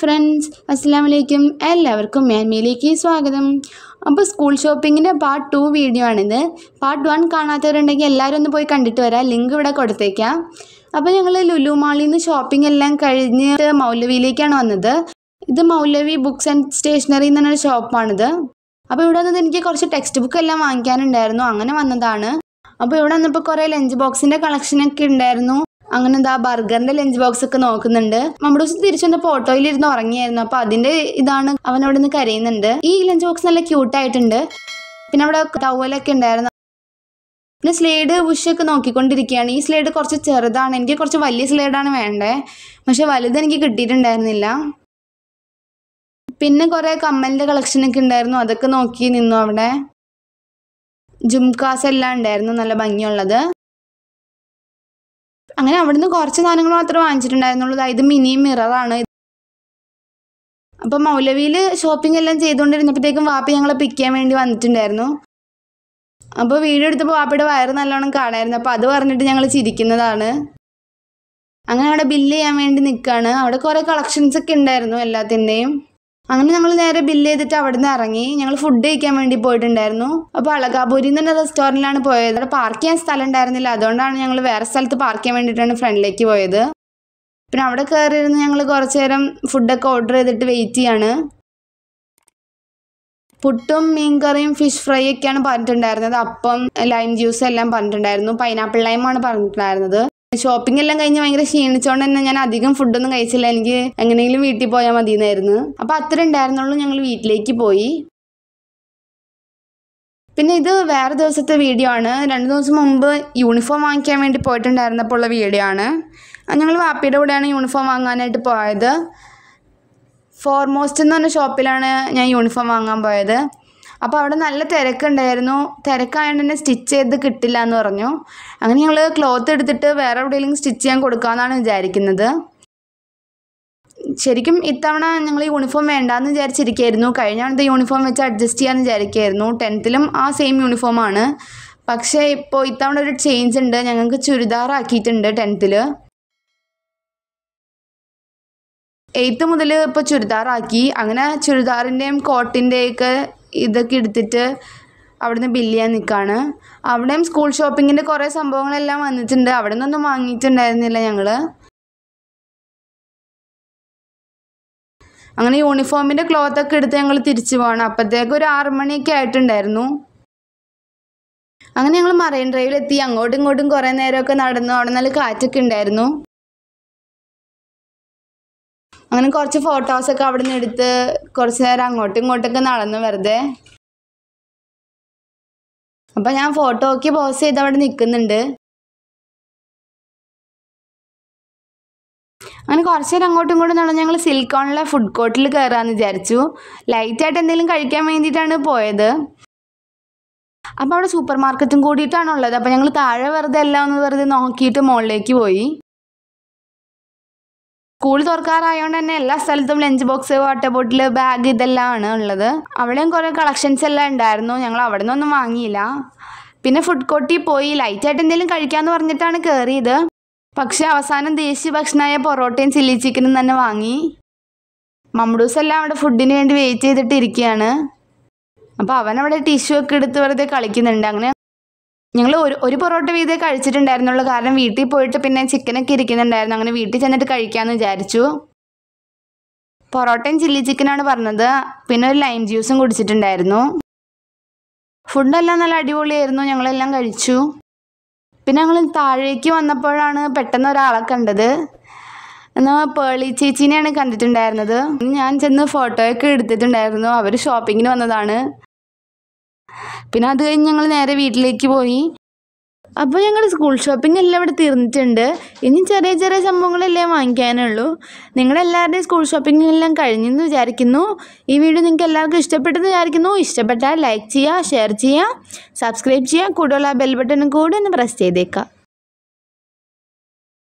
friends വലൈക്കും എല്ലാവർക്കും മേന്മയിലേക്ക് സ്വാഗതം അപ്പോൾ സ്കൂൾ ഷോപ്പിങ്ങിൻ്റെ പാർട്ട് ടു വീഡിയോ ആണിത് പാർട്ട് വൺ കാണാത്തവരുണ്ടെങ്കിൽ എല്ലാവരും ഒന്ന് പോയി കണ്ടിട്ട് വരാം ലിങ്ക് ഇവിടെ കൊടുത്തേക്കാം അപ്പോൾ ഞങ്ങൾ ലുലു മാളിൽ നിന്ന് ഷോപ്പിംഗ് എല്ലാം കഴിഞ്ഞിട്ട് മൗലവിയിലേക്കാണ് വന്നത് ഇത് മൗലവി ബുക്സ് ആൻഡ് സ്റ്റേഷനറി എന്ന് പറഞ്ഞൊരു ഷോപ്പാണിത് അപ്പോൾ ഇവിടെ വന്നത് എനിക്ക് കുറച്ച് ടെക്സ്റ്റ് ബുക്ക് എല്ലാം വാങ്ങിക്കാനുണ്ടായിരുന്നു അങ്ങനെ വന്നതാണ് അപ്പോൾ ഇവിടെ വന്നപ്പോൾ കുറേ ലഞ്ച് ബോക്സിൻ്റെ കളക്ഷനൊക്കെ ഉണ്ടായിരുന്നു അങ്ങനെ എന്താ ബർഗറിന്റെ ലഞ്ച് ബോക്സ് ഒക്കെ നോക്കുന്നുണ്ട് മമ്മൂസ് തിരിച്ചു ഫോട്ടോയിൽ ഓട്ടോയിലിരുന്ന് ഉറങ്ങിയായിരുന്നു അപ്പോൾ അതിന്റെ ഇതാണ് അവൻ അവിടെ നിന്ന് കരയുന്നുണ്ട് ഈ ലഞ്ച് ബോക്സ് നല്ല ക്യൂട്ടായിട്ടുണ്ട് പിന്നെ അവിടെ ടവലൊക്കെ ഉണ്ടായിരുന്നു പിന്നെ സ്ലേഡ് ബുഷൊക്കെ നോക്കിക്കൊണ്ടിരിക്കുകയാണ് ഈ സ്ലേഡ് കുറച്ച് ചെറുതാണ് എനിക്ക് കുറച്ച് വലിയ സ്ലേഡാണ് വേണ്ടേ പക്ഷെ വലുത് എനിക്ക് കിട്ടിയിട്ടുണ്ടായിരുന്നില്ല പിന്നെ കുറേ കളക്ഷൻ ഒക്കെ ഉണ്ടായിരുന്നു അതൊക്കെ നോക്കി നിന്നു അവിടെ ജുംകാസ് എല്ലാം ഉണ്ടായിരുന്നു നല്ല ഭംഗിയുള്ളത് അങ്ങനെ അവിടുന്ന് കുറച്ച് സാധനങ്ങൾ മാത്രമേ വാങ്ങിച്ചിട്ടുണ്ടായിരുന്നുള്ളൂ ഇത് മിനി മിററാണ് അപ്പം മൗലവിയിൽ ഷോപ്പിംഗ് എല്ലാം ചെയ്തുകൊണ്ടിരുന്നപ്പോഴത്തേക്കും വാപ്പി ഞങ്ങളെ പിക്ക് ചെയ്യാൻ വേണ്ടി വന്നിട്ടുണ്ടായിരുന്നു അപ്പോൾ വീഡിയോ എടുത്തപ്പോൾ വാപ്പയുടെ വയറ് നല്ലോണം കാണായിരുന്നു അപ്പോൾ അത് പറഞ്ഞിട്ട് ഞങ്ങൾ ചിരിക്കുന്നതാണ് അങ്ങനെ അവിടെ ബില്ല് ചെയ്യാൻ വേണ്ടി നിൽക്കുകയാണ് അവിടെ കുറേ കളക്ഷൻസ് ഒക്കെ ഉണ്ടായിരുന്നു എല്ലാത്തിൻ്റെയും അങ്ങനെ ഞങ്ങൾ നേരെ ബില്ല് ചെയ്തിട്ട് അവിടെ നിന്ന് ഇറങ്ങി ഞങ്ങൾ ഫുഡ് കഴിക്കാൻ വേണ്ടി പോയിട്ടുണ്ടായിരുന്നു അപ്പോൾ അളകാപൂരിൽ നിന്ന് റെസ്റ്റോറൻറ്റിലാണ് പോയത് അവിടെ പാർക്ക് ചെയ്യാൻ സ്ഥലം ഉണ്ടായിരുന്നില്ല അതുകൊണ്ടാണ് ഞങ്ങൾ വേറെ സ്ഥലത്ത് പാർക്ക് ചെയ്യാൻ വേണ്ടിയിട്ടാണ് ഫ്രണ്ടിലേക്ക് പോയത് പിന്നെ അവിടെ കയറിയിരുന്ന് ഞങ്ങൾ കുറച്ച് നേരം ഫുഡൊക്കെ ഓർഡർ ചെയ്തിട്ട് വെയിറ്റ് ചെയ്യാണ് പുട്ടും മീൻകറിയും ഫിഷ് ഫ്രൈ ഒക്കെയാണ് പറഞ്ഞിട്ടുണ്ടായിരുന്നത് അപ്പം ലൈം ജ്യൂസ് എല്ലാം പറഞ്ഞിട്ടുണ്ടായിരുന്നു പൈനാപ്പിൾ ലൈമാണ് പറഞ്ഞിട്ടുണ്ടായിരുന്നത് ഷോപ്പിംഗ് എല്ലാം കഴിഞ്ഞ് ഭയങ്കര ക്ഷീണിച്ചോണ്ട് തന്നെ ഞാൻ അധികം ഫുഡൊന്നും കഴിച്ചില്ല എനിക്ക് എങ്ങനെയെങ്കിലും വീട്ടിൽ പോയാൽ മതി എന്നായിരുന്നു അപ്പൊ അത്ര ഉണ്ടായിരുന്നുള്ളൂ ഞങ്ങൾ വീട്ടിലേക്ക് പോയി പിന്നെ ഇത് വേറെ ദിവസത്തെ വീഡിയോ ആണ് രണ്ട് ദിവസം മുമ്പ് യൂണിഫോം വാങ്ങിക്കാൻ വേണ്ടി പോയിട്ടുണ്ടായിരുന്നപ്പോൾ ഉള്ള വീഡിയോ ആണ് ഞങ്ങൾ വാപ്പിയുടെ കൂടെയാണ് യൂണിഫോം വാങ്ങാനായിട്ട് പോയത് ഫോർമോസ്റ്റ് എന്ന് പറഞ്ഞ ഷോപ്പിലാണ് ഞാൻ യൂണിഫോം വാങ്ങാൻ പോയത് അപ്പോൾ അവിടെ നല്ല തിരക്കുണ്ടായിരുന്നു തിരക്കായതുകൊണ്ട് തന്നെ സ്റ്റിച്ച് ചെയ്ത് കിട്ടില്ല എന്ന് പറഞ്ഞു അങ്ങനെ ഞങ്ങൾ ക്ലോത്ത് എടുത്തിട്ട് വേറെ എവിടെയെങ്കിലും സ്റ്റിച്ച് ചെയ്യാൻ കൊടുക്കാമെന്നാണ് വിചാരിക്കുന്നത് ശരിക്കും ഇത്തവണ ഞങ്ങൾ യൂണിഫോം വേണ്ടാന്ന് വിചാരിച്ചിരിക്കുകയായിരുന്നു കഴിഞ്ഞ തവണത്തെ യൂണിഫോം വെച്ച് അഡ്ജസ്റ്റ് ചെയ്യാമെന്ന് വിചാരിക്കുകയായിരുന്നു ടെൻത്തിലും ആ സെയിം യൂണിഫോമാണ് പക്ഷേ ഇപ്പോൾ ഇത്തവണ ഒരു ചേഞ്ച് ഉണ്ട് ഞങ്ങൾക്ക് ചുരിദാറാക്കിയിട്ടുണ്ട് ടെൻത്തിൽ എയ്ത്ത് മുതൽ ഇപ്പോൾ ചുരിദാറാക്കി അങ്ങനെ ചുരിദാറിൻ്റെയും കോട്ടിൻ്റെയൊക്കെ ഇതൊക്കെ എടുത്തിട്ട് അവിടുന്ന് ബില്ല് ചെയ്യാൻ നിൽക്കുകയാണ് അവിടെയും സ്കൂൾ ഷോപ്പിങ്ങിൻ്റെ കുറേ സംഭവങ്ങളെല്ലാം വന്നിട്ടുണ്ട് അവിടെ നിന്നൊന്നും വാങ്ങിയിട്ടുണ്ടായിരുന്നില്ല ഞങ്ങൾ അങ്ങനെ യൂണിഫോമിൻ്റെ ക്ലോത്തൊക്കെ എടുത്ത് ഞങ്ങൾ തിരിച്ചു പോകണം അപ്പോഴത്തേക്ക് ഒരു ആറു മണിയൊക്കെ ആയിട്ടുണ്ടായിരുന്നു അങ്ങനെ ഞങ്ങൾ മറൈൻ ഡ്രൈവിലെത്തി അങ്ങോട്ടും ഇങ്ങോട്ടും കുറേ നേരമൊക്കെ നടന്നു അവിടെ നല്ല കാറ്റൊക്കെ ഉണ്ടായിരുന്നു അങ്ങനെ കുറച്ച് ഫോട്ടോസൊക്കെ അവിടെ നിന്ന് എടുത്ത് കുറച്ച് നേരം അങ്ങോട്ടും ഇങ്ങോട്ടൊക്കെ നടന്നു വെറുതെ അപ്പം ഞാൻ ഒക്കെ പോസ് ചെയ്ത് അവിടെ നിൽക്കുന്നുണ്ട് അങ്ങനെ കുറച്ച് നേരം അങ്ങോട്ടും ഇങ്ങോട്ടും നടന്ന് ഞങ്ങൾ സിൽക്കോണിലെ ഫുഡ് കോർട്ടിൽ കയറാമെന്ന് വിചാരിച്ചു ലൈറ്റായിട്ട് എന്തെങ്കിലും കഴിക്കാൻ വേണ്ടിയിട്ടാണ് പോയത് അപ്പോൾ അവിടെ സൂപ്പർ മാർക്കറ്റും കൂടിയിട്ടാണുള്ളത് അപ്പോൾ ഞങ്ങൾ താഴെ വെറുതെ എല്ലാം ഒന്ന് വെറുതെ നോക്കിയിട്ട് മുകളിലേക്ക് പോയി സ്കൂൾ തുറക്കാറായതുകൊണ്ട് തന്നെ എല്ലാ സ്ഥലത്തും lunch box water bottle bag ഇതെല്ലാം ആണ് ഉള്ളത് അവിടെയും കുറേ കളക്ഷൻസ് എല്ലാം ഉണ്ടായിരുന്നു ഞങ്ങൾ അവിടെ നിന്നൊന്നും വാങ്ങിയില്ല പിന്നെ ഫുഡ് കോർട്ടിൽ പോയി ആയിട്ട് എന്തെങ്കിലും കഴിക്കാമെന്ന് പറഞ്ഞിട്ടാണ് കയറിയത് പക്ഷേ അവസാനം ദേശീയ ഭക്ഷണമായ പൊറോട്ടയും ചില്ലി ചിക്കനും തന്നെ വാങ്ങി മമ്മൂസ് എല്ലാം അവിടെ ഫുഡിന് വേണ്ടി വെയിറ്റ് ചെയ്തിട്ട് ഇരിക്കുകയാണ് അപ്പോൾ അവൻ അവിടെ ടിഷ്യൂ ഒക്കെ എടുത്ത് വെറുതെ കളിക്കുന്നുണ്ട് അങ്ങനെ ഞങ്ങൾ ഒരു ഒരു പൊറോട്ട വീതേ കഴിച്ചിട്ടുണ്ടായിരുന്നുള്ളൂ കാരണം വീട്ടിൽ പോയിട്ട് പിന്നെ ചിക്കനൊക്കെ ഇരിക്കുന്നുണ്ടായിരുന്നു അങ്ങനെ വീട്ടിൽ ചെന്നിട്ട് കഴിക്കാമെന്ന് വിചാരിച്ചു പൊറോട്ടയും ചില്ലി ചിക്കനാണ് പറഞ്ഞത് പിന്നെ ഒരു ലൈം ജ്യൂസും കുടിച്ചിട്ടുണ്ടായിരുന്നു ഫുഡെല്ലാം നല്ല അടിപൊളിയായിരുന്നു ഞങ്ങളെല്ലാം കഴിച്ചു പിന്നെ ഞങ്ങൾ താഴേക്ക് വന്നപ്പോഴാണ് പെട്ടെന്ന് ഒരാളെ കണ്ടത് എന്നാൽ പേളി ചേച്ചീനെയാണ് കണ്ടിട്ടുണ്ടായിരുന്നത് ഞാൻ ചെന്ന് ഫോട്ടോയൊക്കെ എടുത്തിട്ടുണ്ടായിരുന്നു അവർ ഷോപ്പിങ്ങിന് വന്നതാണ് പിന്നെ അത് കഴിഞ്ഞ് ഞങ്ങൾ നേരെ വീട്ടിലേക്ക് പോയി അപ്പോൾ ഞങ്ങൾ സ്കൂൾ ഷോപ്പിംഗ് എല്ലാം ഇവിടെ തീർന്നിട്ടുണ്ട് ഇനി ചെറിയ ചെറിയ സംഭവങ്ങളല്ലേ വാങ്ങിക്കാനുള്ളൂ നിങ്ങളെല്ലാവരുടെയും സ്കൂൾ ഷോപ്പിംഗ് എല്ലാം കഴിഞ്ഞെന്ന് വിചാരിക്കുന്നു ഈ വീഡിയോ നിങ്ങൾക്ക് എല്ലാവർക്കും ഇഷ്ടപ്പെട്ടെന്ന് വിചാരിക്കുന്നു ഇഷ്ടപ്പെട്ടാൽ ലൈക്ക് ചെയ്യുക ഷെയർ ചെയ്യുക സബ്സ്ക്രൈബ് ചെയ്യുക കൂടുതൽ ആ ബെൽ ബട്ടൺ കൂടെ ഒന്ന് പ്രസ് ചെയ്തേക്കാം